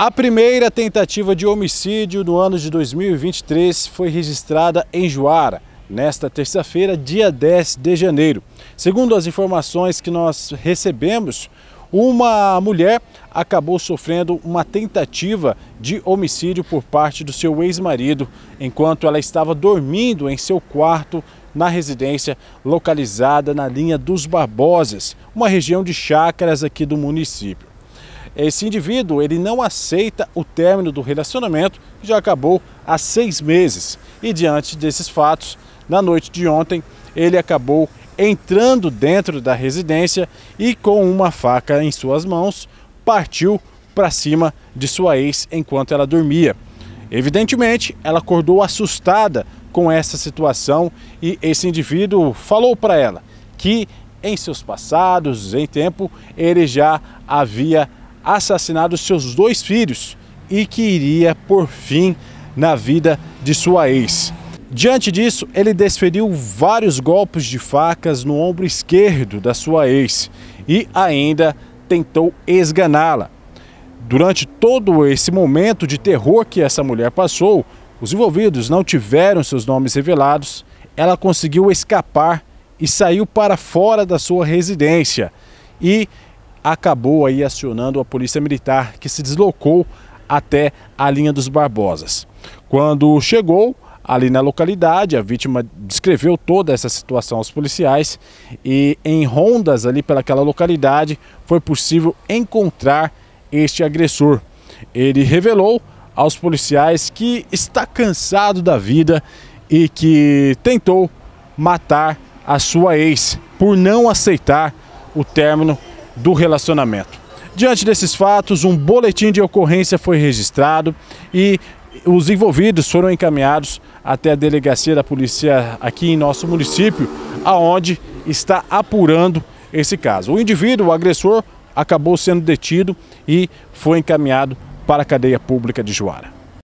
A primeira tentativa de homicídio no ano de 2023 foi registrada em Juara, nesta terça-feira, dia 10 de janeiro. Segundo as informações que nós recebemos, uma mulher acabou sofrendo uma tentativa de homicídio por parte do seu ex-marido, enquanto ela estava dormindo em seu quarto na residência localizada na linha dos Barbosas, uma região de chácaras aqui do município. Esse indivíduo ele não aceita o término do relacionamento que já acabou há seis meses. E diante desses fatos, na noite de ontem, ele acabou entrando dentro da residência e com uma faca em suas mãos partiu para cima de sua ex enquanto ela dormia. Evidentemente, ela acordou assustada com essa situação e esse indivíduo falou para ela que em seus passados, em tempo, ele já havia assassinado seus dois filhos e que iria por fim na vida de sua ex. Diante disso, ele desferiu vários golpes de facas no ombro esquerdo da sua ex e ainda tentou esganá-la. Durante todo esse momento de terror que essa mulher passou, os envolvidos não tiveram seus nomes revelados. Ela conseguiu escapar e saiu para fora da sua residência. E acabou aí acionando a polícia militar que se deslocou até a linha dos Barbosas. Quando chegou ali na localidade, a vítima descreveu toda essa situação aos policiais e em rondas ali pelaquela localidade foi possível encontrar este agressor. Ele revelou aos policiais que está cansado da vida e que tentou matar a sua ex por não aceitar o término do relacionamento. Diante desses fatos, um boletim de ocorrência foi registrado e os envolvidos foram encaminhados até a delegacia da polícia aqui em nosso município, aonde está apurando esse caso. O indivíduo, o agressor, acabou sendo detido e foi encaminhado para a cadeia pública de Juara.